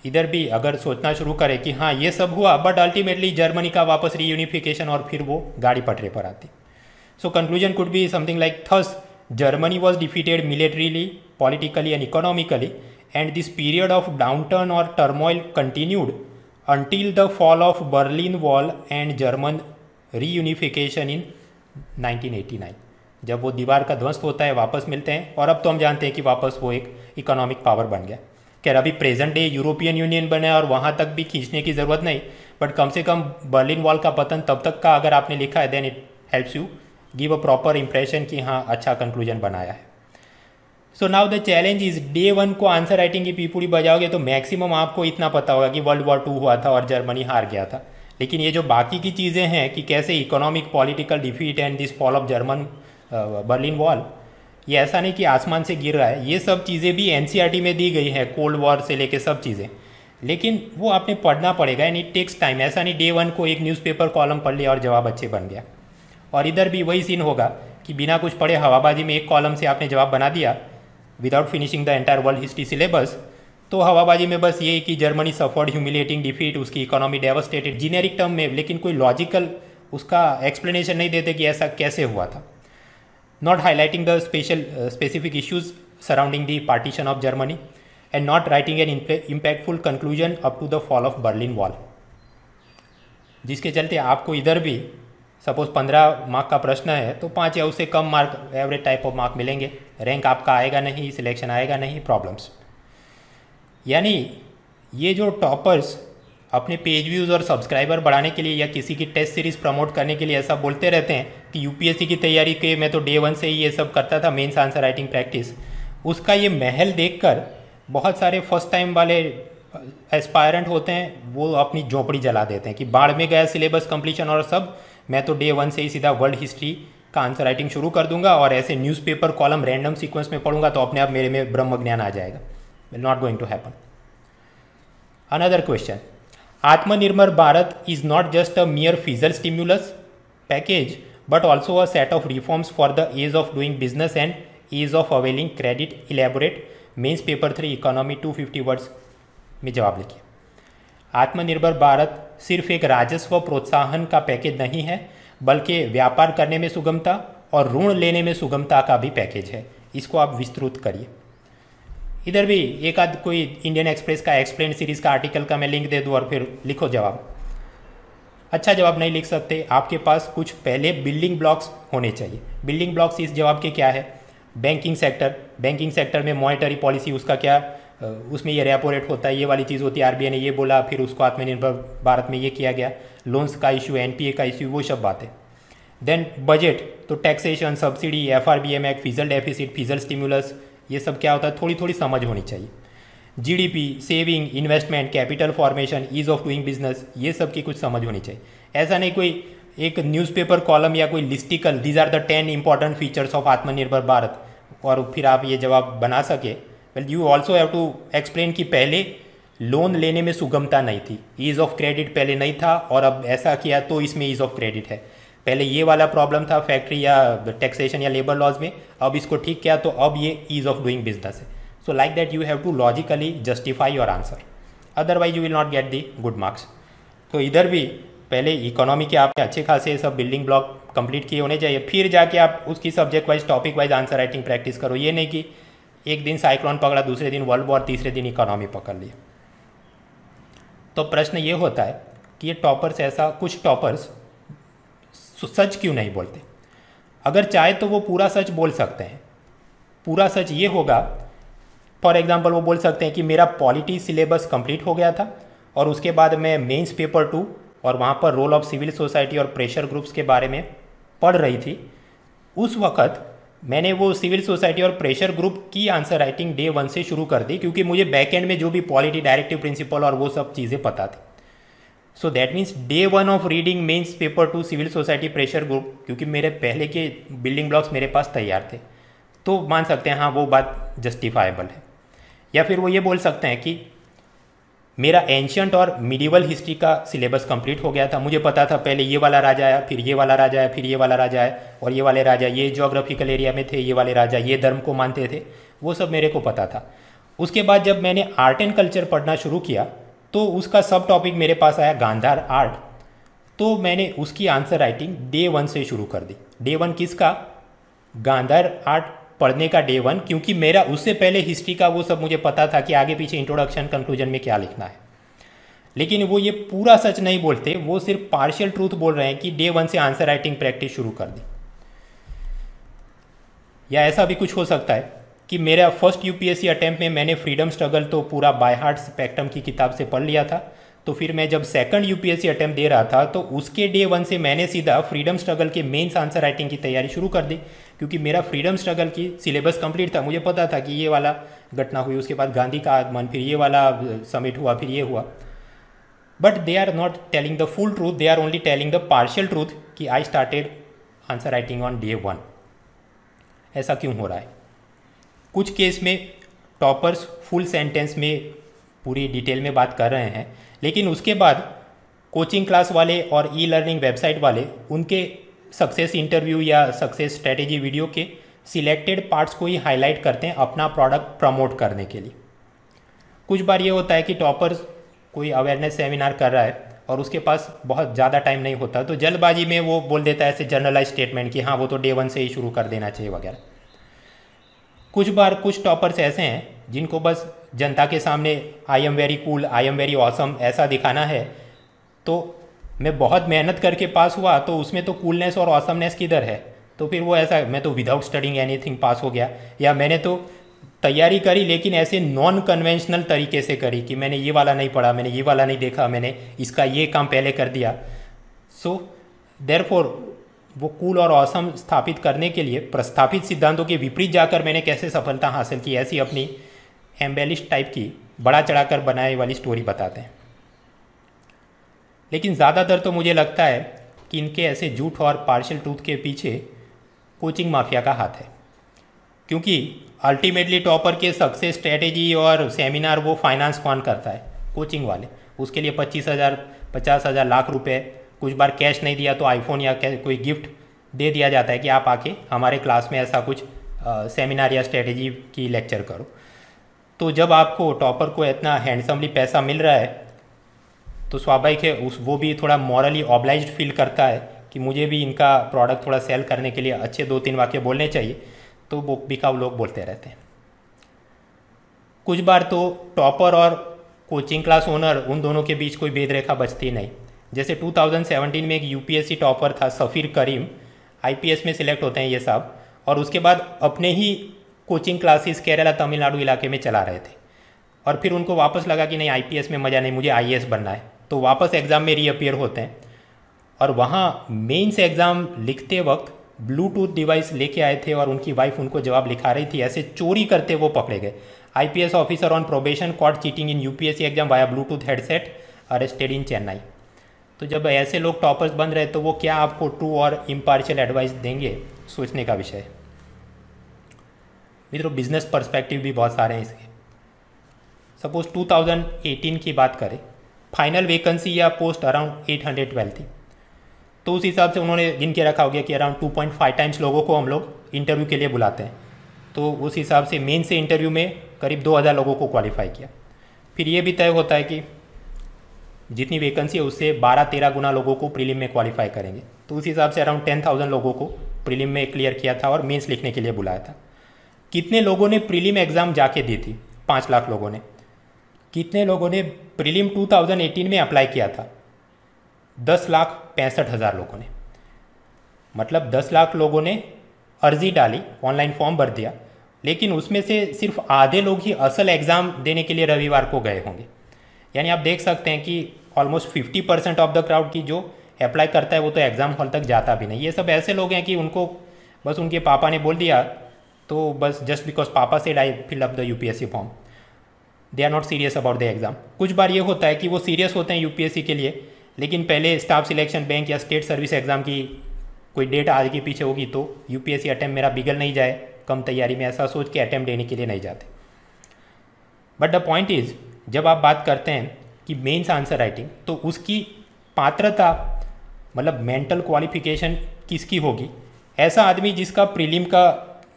इधर भी अगर सोचना शुरू करें कि हाँ ये सब हुआ बट अल्टीमेटली जर्मनी का वापस रीयूनिफिकेशन और फिर वो गाड़ी पटरे पर आती सो conclusion could be something like thus Germany was defeated militarily politically and economically, and this period of downturn or turmoil continued until the fall of Berlin Wall and German reunification in 1989. जब वो दीवार का ध्वस्त होता है वापस मिलते हैं और अब तो हम जानते हैं कि वापस वो एक इकोनॉमिक पावर बन गया खैर अभी प्रेजेंट डे यूरोपियन यूनियन बने और वहाँ तक भी खींचने की ज़रूरत नहीं बट कम से कम बर्लिन वॉल का पतन तब तक का अगर आपने लिखा है then it helps you give a proper impression कि हाँ अच्छा कंक्लूजन बनाया है so now the challenge is day one को आंसर राइटिंग की पीपुड़ी बजाओगे तो मैक्सिमम आपको इतना पता होगा कि वर्ल्ड वॉर टू हुआ था और जर्मनी हार गया था लेकिन ये जो बाकी की चीज़ें हैं कि कैसे economic political defeat and this fall of German Berlin wall ये ऐसा नहीं कि आसमान से गिर रहा है ये सब चीज़ें भी एन e में दी गई हैं कोल्ड वॉर से लेके सब चीज़ें लेकिन वो आपने पढ़ना पड़ेगा एंड इट टेक्स टाइम ऐसा नहीं डे वन को एक न्यूज़पेपर कॉलम पढ़ लिया और जवाब अच्छे बन गया और इधर भी वही सीन होगा कि बिना कुछ पढ़े हवाबाजी में एक कॉलम से आपने जवाब बना दिया without finishing the entire world history syllabus तो हवाबाजी में बस ये कि जर्मनी सफर्ड ह्यूमिलेटिंग डिफीट उसकी इकोनॉमी डेवस्टेटेड जीनेरिक टर्म में लेकिन कोई लॉजिकल उसका एक्सप्लेनेशन नहीं देते कि ऐसा कैसे हुआ था not highlighting the special specific issues surrounding the partition of Germany and not writing an impactful conclusion up to the fall of Berlin wall जिसके चलते आपको इधर भी सपोज पंद्रह मार्क का प्रश्न है तो पाँच या उससे कम mark average type of mark मिलेंगे रैंक आपका आएगा नहीं सिलेक्शन आएगा नहीं प्रॉब्लम्स यानी ये जो टॉपर्स अपने पेज व्यूज़ और सब्सक्राइबर बढ़ाने के लिए या किसी की टेस्ट सीरीज़ प्रमोट करने के लिए ऐसा बोलते रहते हैं कि यूपीएससी की तैयारी के मैं तो डे वन से ही ये सब करता था मेन्स आंसर राइटिंग प्रैक्टिस उसका ये महल देखकर बहुत सारे फर्स्ट टाइम वाले एस्पायरेंट होते हैं वो अपनी झोंपड़ी जला देते हैं कि बाढ़ में गया सिलेबस कम्प्लीशन और सब मैं तो डे वन से ही सीधा वर्ल्ड हिस्ट्री का आंसर राइटिंग शुरू कर दूंगा और ऐसे न्यूज़पेपर कॉलम रैंडम सीक्वेंस में पढ़ूंगा तो अपने आप मेरे में ब्रह्म ज्ञान आ जाएगा not going to happen another question Atmanirbhar Bharat is not just a mere fiscal stimulus package but also a set of reforms for the ease of doing business and ease of availing credit elaborate mains paper three economy two fifty words में जवाब लिखिए आत्मनिर्भर भारत सिर्फ एक राजस्व प्रोत्साहन का package नहीं है बल्कि व्यापार करने में सुगमता और ऋण लेने में सुगमता का भी पैकेज है इसको आप विस्तृत करिए इधर भी एक आध कोई इंडियन एक्सप्रेस का एक्सप्लेन सीरीज़ का आर्टिकल का मैं लिंक दे दूँ और फिर लिखो जवाब अच्छा जवाब नहीं लिख सकते आपके पास कुछ पहले बिल्डिंग ब्लॉक्स होने चाहिए बिल्डिंग ब्लॉक्स इस जवाब के क्या है बैंकिंग सेक्टर बैंकिंग सेक्टर में मॉनिटरी पॉलिसी उसका क्या उसमें ये रेपो रेट होता है ये वाली चीज़ होती है आरबीआई ने ये बोला फिर उसको आत्मनिर्भर भारत में ये किया गया लोन्स का इशू एनपीए का इशू वो सब बातें देन बजट तो taxation subsidy F R B M act fiscal deficit fiscal stimulus ये सब क्या होता है थोड़ी थोड़ी समझ होनी चाहिए GDP saving investment capital formation ease of doing business ये सब की कुछ समझ होनी चाहिए ऐसा नहीं कोई एक न्यूज़पेपर कॉलम या कोई listicle these are the ten important features of Atmanirbhar Bharat और फिर आप ये जवाब बना सके well you also have to explain कि पहले लोन लेने में सुगमता नहीं थी ईज़ ऑफ क्रेडिट पहले नहीं था और अब ऐसा किया तो इसमें ईज़ ऑफ क्रेडिट है पहले ये वाला प्रॉब्लम था फैक्ट्री या टैक्सेशन या लेबर लॉज में अब इसको ठीक किया तो अब ये ईज़ ऑफ डूइंग बिजनेस है so like that you have to logically justify your answer otherwise you will not get the good marks तो इधर भी पहले इकोनॉमी के आपने अच्छे खासे सब बिल्डिंग ब्लॉक कंप्लीट किए होने चाहिए फिर जाके आप उसकी subject wise topic wise answer writing practice करो ये नहीं कि एक दिन साइक्लोन पकड़ा दूसरे दिन वर्ल्ड वॉर तीसरे दिन इकोनॉमी पकड़ ली तो प्रश्न ये होता है कि ये टॉपर्स ऐसा कुछ टॉपर्स सच क्यों नहीं बोलते अगर चाहे तो वो पूरा सच बोल सकते हैं पूरा सच ये होगा फॉर एग्जाम्पल वो बोल सकते हैं कि मेरा पॉलिटी सिलेबस कंप्लीट हो गया था और उसके बाद मैं मेंस पेपर टू और वहाँ पर रोल ऑफ सिविल सोसाइटी और प्रेशर ग्रुप्स के बारे में पढ़ रही थी उस वक़्त मैंने वो सिविल सोसाइटी और प्रेशर ग्रुप की आंसर राइटिंग डे वन से शुरू कर दी क्योंकि मुझे बैक एंड में जो भी पॉलिटी डायरेक्टिव प्रिंसिपल और वो सब चीज़ें पता थी so that means day one of reading mains paper two civil society pressure group क्योंकि मेरे पहले के बिल्डिंग ब्लॉक्स मेरे पास तैयार थे तो मान सकते हैं हाँ वो बात जस्टिफाइबल है या फिर वो ये बोल सकते हैं कि मेरा एंशंट और मिडिवल हिस्ट्री का सिलेबस कंप्लीट हो गया था मुझे पता था पहले ये वाला राजा आया फिर ये वाला राजा आया फिर ये वाला राजा आया और ये वाले राजा ये जोग्राफिकल एरिया में थे ये वाले राजा ये धर्म को मानते थे वो सब मेरे को पता था उसके बाद जब मैंने आर्ट एंड कल्चर पढ़ना शुरू किया तो उसका सब टॉपिक मेरे पास आया गांधार आर्ट तो मैंने उसकी आंसर राइटिंग डे वन से शुरू कर दी डे वन किसका गांधार आर्ट पढ़ने का डे वन क्योंकि मेरा उससे पहले हिस्ट्री का वो सब मुझे पता था कि आगे पीछे इंट्रोडक्शन कंक्लूजन में क्या लिखना है लेकिन वो ये पूरा सच नहीं बोलते वो सिर्फ पार्शियल ट्रूथ बोल रहे हैं कि डे वन से आंसर राइटिंग प्रैक्टिस शुरू कर दी या ऐसा भी कुछ हो सकता है कि मेरा फर्स्ट यूपीएससी अटैम्प्ट में मैंने फ्रीडम स्ट्रगल तो पूरा बाय हार्ट स्पेक्ट्रम की किताब से पढ़ लिया था तो फिर मैं जब सेकंड यूपीएससी अटैम्प्ट दे रहा था तो उसके डे वन से मैंने सीधा फ्रीडम स्ट्रगल के मेंस आंसर राइटिंग की तैयारी शुरू कर दी क्योंकि मेरा फ्रीडम स्ट्रगल की सिलेबस कंप्लीट था मुझे पता था कि ये वाला घटना हुई उसके बाद गांधी का आगमन फिर ये वाला समिट हुआ फिर ये हुआ but they are not telling the full truth they are only telling the partial truth कि I started answer writing on day one ऐसा क्यों हो रहा है कुछ केस में टॉपर्स फुल सेंटेंस में पूरी डिटेल में बात कर रहे हैं लेकिन उसके बाद कोचिंग क्लास वाले और ई लर्निंग वेबसाइट वाले उनके सक्सेस इंटरव्यू या सक्सेस स्ट्रेटेजी वीडियो के सिलेक्टेड पार्ट्स को ही हाईलाइट करते हैं अपना प्रोडक्ट प्रमोट करने के लिए कुछ बार ये होता है कि टॉपर्स कोई अवेयरनेस सेमिनार कर रहा है और उसके पास बहुत ज़्यादा टाइम नहीं होता तो जल्दबाजी में वो बोल देता है ऐसे जर्नलाइज स्टेटमेंट कि हाँ वो तो डे वन से ही शुरू कर देना चाहिए वगैरह कुछ बार कुछ टॉपर्स ऐसे हैं जिनको बस जनता के सामने I am very cool I am very awesome ऐसा दिखाना है तो मैं बहुत मेहनत करके पास हुआ तो उसमें तो कूलनेस और ऑसमनेस किधर है तो फिर वो ऐसा मैं तो विदाउट स्टडिंग एनीथिंग पास हो गया या मैंने तो तैयारी करी लेकिन ऐसे नॉन कन्वेंशनल तरीके से करी कि मैंने ये वाला नहीं पढ़ा मैंने ये वाला नहीं देखा मैंने इसका ये काम पहले कर दिया सो देर वो कूल और औसम स्थापित करने के लिए प्रस्थापित सिद्धांतों के विपरीत जाकर मैंने कैसे सफलता हासिल की ऐसी अपनी एम्बेलिश टाइप की बड़ा चढ़ाकर बनाए वाली स्टोरी बताते हैं लेकिन ज़्यादातर तो मुझे लगता है कि इनके ऐसे झूठ और पार्शल ट्रूथ के पीछे कोचिंग माफिया का हाथ है क्योंकि अल्टीमेटली टॉपर के सक्सेस स्ट्रेटेजी और सेमिनार वो फाइनेंस कौन करता है कोचिंग वाले उसके लिए पच्चीस हज़ार पचास हज़ार लाख रुपए कुछ बार कैश नहीं दिया तो आईफोन या कोई गिफ्ट दे दिया जाता है कि आप आके हमारे क्लास में ऐसा कुछ आ, सेमिनार या स्ट्रेटेजी की लेक्चर करो तो जब आपको टॉपर को इतना हैंडसमली पैसा मिल रहा है तो स्वाभाविक है उस वो भी थोड़ा मॉरली ऑब्लाइज फील करता है कि मुझे भी इनका प्रोडक्ट थोड़ा सेल करने के लिए अच्छे दो तीन वाक्य बोलने चाहिए तो वो बिकाऊ लोग बोलते रहते हैं कुछ बार तो टॉपर और कोचिंग क्लास ओनर उन दोनों के बीच कोई भेद रेखा बचती नहीं जैसे 2017 में एक यूपीएससी टॉपर था सफ़ीर करीम आईपीएस में सिलेक्ट होते हैं ये साहब और उसके बाद अपने ही कोचिंग क्लासेस केरला तमिलनाडु इलाके में चला रहे थे और फिर उनको वापस लगा कि नहीं आईपीएस में मज़ा नहीं मुझे आईएएस बनना है तो वापस एग्ज़ाम में रीअपियर होते हैं और वहाँ मेन्स एग्ज़ाम लिखते वक्त ब्लूटूथ डिवाइस लेके आए थे और उनकी वाइफ उनको जवाब लिखा रही थी ऐसे चोरी करते वो पकड़े गए IPS officer on probation caught cheating in UPSC exam via bluetooth headset arrested in Chennai तो जब ऐसे लोग टॉपर्स बन रहे तो वो क्या आपको ट्रू और इम्पार्शियल एडवाइस देंगे सोचने का विषय है मित्रों बिजनेस पर्सपेक्टिव भी बहुत सारे हैं इसके सपोज 2018 की बात करें फाइनल वैकेंसी या पोस्ट अराउंड एट 812 थी तो उस हिसाब से उन्होंने गिन के रखा हो गया कि अराउंड 2.5 टाइम्स लोगों को हम लोग इंटरव्यू के लिए बुलाते हैं तो उस हिसाब से मेन से इंटरव्यू में करीब 2000 लोगों को क्वालिफाई किया फिर ये भी तय होता है कि जितनी वैकेंसी है उससे बारह तेरह गुना लोगों को प्रीलिम में क्वालिफाई करेंगे तो उस हिसाब से अराउंड टेन थाउजेंड लोगों को प्रीलिम में क्लियर किया था और मेंस लिखने के लिए बुलाया था कितने लोगों ने प्रीलिम एग्ज़ाम जाके दी थी पाँच लाख लोगों ने कितने लोगों ने प्रीलिम 2018 में अप्लाई किया था दस लाख पैंसठ हज़ार लोगों ने मतलब दस लाख लोगों ने अर्जी डाली ऑनलाइन फॉर्म भर दिया लेकिन उसमें से सिर्फ आधे लोग ही असल एग्ज़ाम देने के लिए रविवार को गए होंगे यानी आप देख सकते हैं कि almost fifty percent of the crowd की जो अप्लाई करता है वो तो एग्ज़ाम हॉल तक जाता भी नहीं ये सब ऐसे लोग हैं कि उनको बस उनके पापा ने बोल दिया तो बस just because papa said I fill up the UPSC form they are not serious about the exam कुछ बार ये होता है कि वो सीरियस होते हैं यूपीएससी के लिए लेकिन पहले स्टाफ सिलेक्शन बैंक या स्टेट सर्विस एग्ज़ाम की कोई डेट आज के पीछे होगी तो यूपीएससी अटैम्प्ट मेरा बिगल नहीं जाए कम तैयारी में ऐसा सोच के अटैम्प्ट देने के लिए नहीं जाते बट द पॉइंट इज़ जब आप बात करते हैं कि मेन्स आंसर राइटिंग तो उसकी पात्रता मतलब मेंटल क्वालिफिकेशन किसकी होगी ऐसा आदमी जिसका प्रीलिम का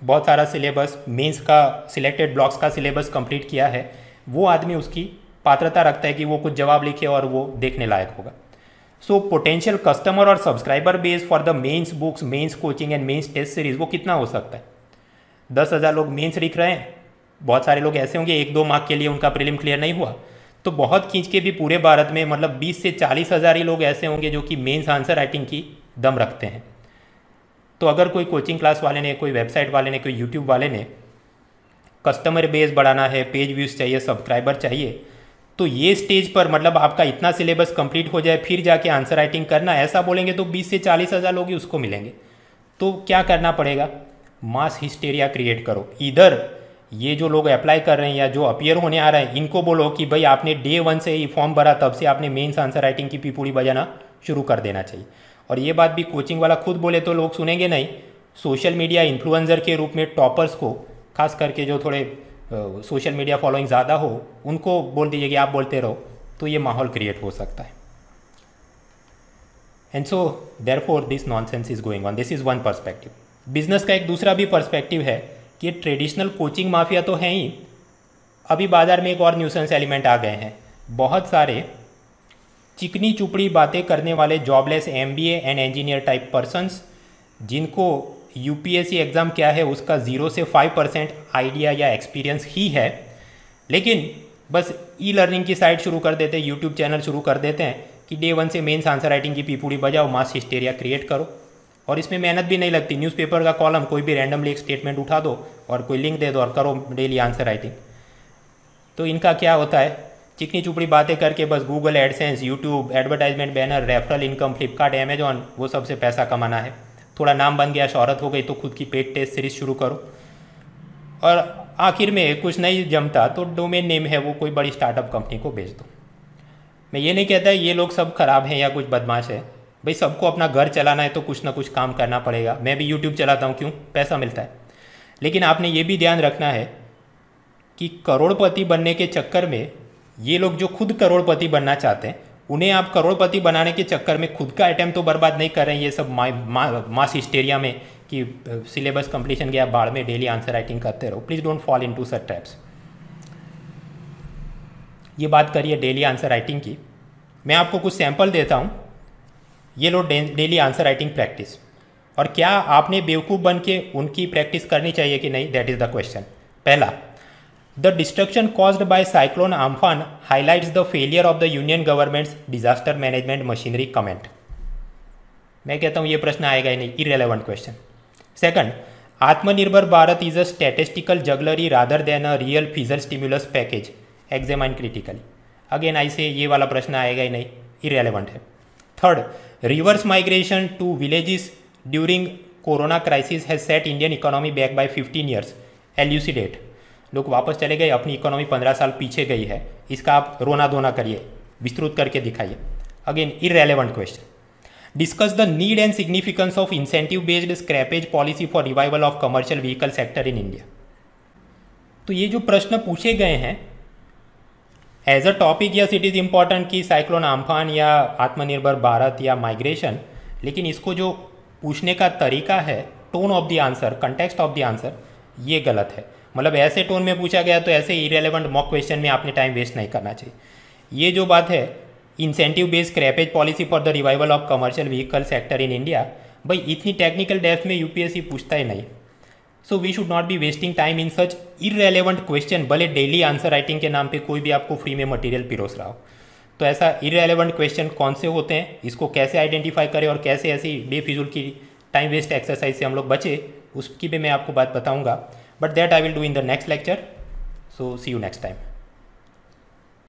बहुत सारा सिलेबस मेंस का सिलेक्टेड ब्लॉक्स का सिलेबस कंप्लीट किया है वो आदमी उसकी पात्रता रखता है कि वो कुछ जवाब लिखे और वो देखने लायक होगा सो पोटेंशियल कस्टमर और subscriber base for the mains books mains coaching and mains test series वो कितना हो सकता है दस हज़ार लोग मेंस लिख रहे हैं बहुत सारे लोग ऐसे होंगे एक दो मार्क के लिए उनका प्रीलिम क्लियर नहीं हुआ तो बहुत खींच के भी पूरे भारत में मतलब बीस से चालीस हज़ार ही लोग ऐसे होंगे जो कि मेंस आंसर राइटिंग की दम रखते हैं तो अगर कोई कोचिंग क्लास वाले ने कोई वेबसाइट वाले ने कोई यूट्यूब वाले ने कस्टमर बेस बढ़ाना है पेज व्यूज़ चाहिए सब्सक्राइबर चाहिए तो ये स्टेज पर मतलब आपका इतना सिलेबस कंप्लीट हो जाए फिर जाके आंसर राइटिंग करना ऐसा बोलेंगे तो बीस से चालीस हज़ार लोग ही उसको मिलेंगे तो क्या करना पड़ेगा मास हिस्टेरिया क्रिएट करो इधर ये जो लोग अप्लाई कर रहे हैं या जो अपियर होने आ रहे हैं इनको बोलो कि भाई आपने डे वन से ही फॉर्म भरा तब से आपने मेन्स आंसर राइटिंग की पिपुड़ी बजाना शुरू कर देना चाहिए और ये बात भी कोचिंग वाला खुद बोले तो लोग सुनेंगे नहीं सोशल मीडिया इन्फ्लुएंसर के रूप में टॉपर्स को खास करके जो थोड़े सोशल मीडिया फॉलोइंग ज़्यादा हो उनको बोल दीजिए कि आप बोलते रहो तो ये माहौल क्रिएट हो सकता है and so therefore this nonsense is going on this is one perspective business का एक दूसरा भी परस्पेक्टिव है कि ट्रेडिशनल कोचिंग माफिया तो हैं ही अभी बाज़ार में एक और न्यूसेंस एलिमेंट आ गए हैं बहुत सारे चिकनी चुपड़ी बातें करने वाले jobless MBA and engineer type persons जिनको यूपीएससी एग्ज़ाम क्या है उसका ज़ीरो से फाइव परसेंट आइडिया या एक्सपीरियंस ही है लेकिन बस ई लर्निंग की साइट शुरू कर देते हैं यूट्यूब चैनल शुरू कर देते हैं कि डे वन से मेन्स आंसर राइटिंग की पीपूड़ी बजाओ मास हिस्टेरिया क्रिएट करो और इसमें मेहनत भी नहीं लगती न्यूज़पेपर का कॉलम कोई भी रैंडमली एक स्टेटमेंट उठा दो और कोई लिंक दे दो और करो डेली आंसर राइटिंग तो इनका क्या होता है चिकनी चुपड़ी बातें करके बस Google AdSense YouTube advertisement banner referral income Flipkart Amazon वो सबसे पैसा कमाना है थोड़ा नाम बन गया शहरत हो गई तो खुद की पेट टेस्ट सीरीज शुरू करो और आखिर में कुछ नहीं जमता तो डोमेन नेम है वो कोई बड़ी स्टार्टअप कंपनी को बेच दो मैं ये नहीं कहता ये लोग सब खराब हैं या कुछ बदमाश है भाई सबको अपना घर चलाना है तो कुछ ना कुछ काम करना पड़ेगा मैं भी यूट्यूब चलाता हूँ क्यों पैसा मिलता है लेकिन आपने ये भी ध्यान रखना है कि करोड़पति बनने के चक्कर में ये लोग जो खुद करोड़पति बनना चाहते हैं उन्हें आप करोड़पति बनाने के चक्कर में खुद का अटैम्प्ट तो बर्बाद नहीं कर रहे हैं ये सब मा, मा, मास हिस्टेरिया में कि सिलेबस कंप्लीशन गया बाढ़ में डेली आंसर राइटिंग करते रहो please don't fall into sir traps ये बात करिए डेली आंसर राइटिंग की मैं आपको कुछ सैंपल देता हूँ ये लो डेली आंसर राइटिंग प्रैक्टिस और क्या आपने बेवकूफ़ बन के उनकी प्रैक्टिस करनी चाहिए कि नहीं दैट इज़ द क्वेश्चन पहला The destruction caused by Cyclone Amphan highlights the failure of the Union government's disaster management machinery comment. मैं कहता हूँ ये प्रश्न आएगा ही नहीं irrelevant question second Atmanirbhar Bharat is a statistical jugglery rather than a real fiscal stimulus package and critically again I say ये वाला प्रश्न आएगा ही नहीं इरेलीवेंट है third reverse migration to villages during corona crisis has set Indian economy back by fifteen years elucidate लोग वापस चले गए अपनी इकोनॉमी पंद्रह साल पीछे गई है इसका आप रोना धोना करिए विस्तृत करके दिखाइए again irrelevant question discuss the need and significance of incentive based scrappage policy for revival of commercial vehicle sector in India तो ये जो प्रश्न पूछे गए हैं as a topic yes it is important कि साइक्लोन आम्फान या आत्मनिर्भर भारत या माइग्रेशन लेकिन इसको जो पूछने का तरीका है tone of the answer context of the answer ये गलत है मतलब ऐसे टोन में पूछा गया तो ऐसे इरेलीवेंट मॉक क्वेश्चन में आपने टाइम वेस्ट नहीं करना चाहिए ये जो बात है incentive based scrappage policy for the revival of commercial vehicle sector in India भाई इतनी टेक्निकल डेप्थ में यूपीएससी पूछता ही नहीं so we should not be wasting time in such irrelevant question भले डेली आंसर राइटिंग के नाम पे कोई भी आपको फ्री में मटेरियल पिरोस रहा हो तो ऐसा इरेलीवेंट क्वेश्चन कौन से होते हैं इसको कैसे आइडेंटिफाई करें और कैसे ऐसी बेफिजुल की टाइम वेस्ट एक्सरसाइज से हम लोग बचे उसकी भी मैं आपको बात बताऊँगा but that I will do in the next lecture. So see you next time.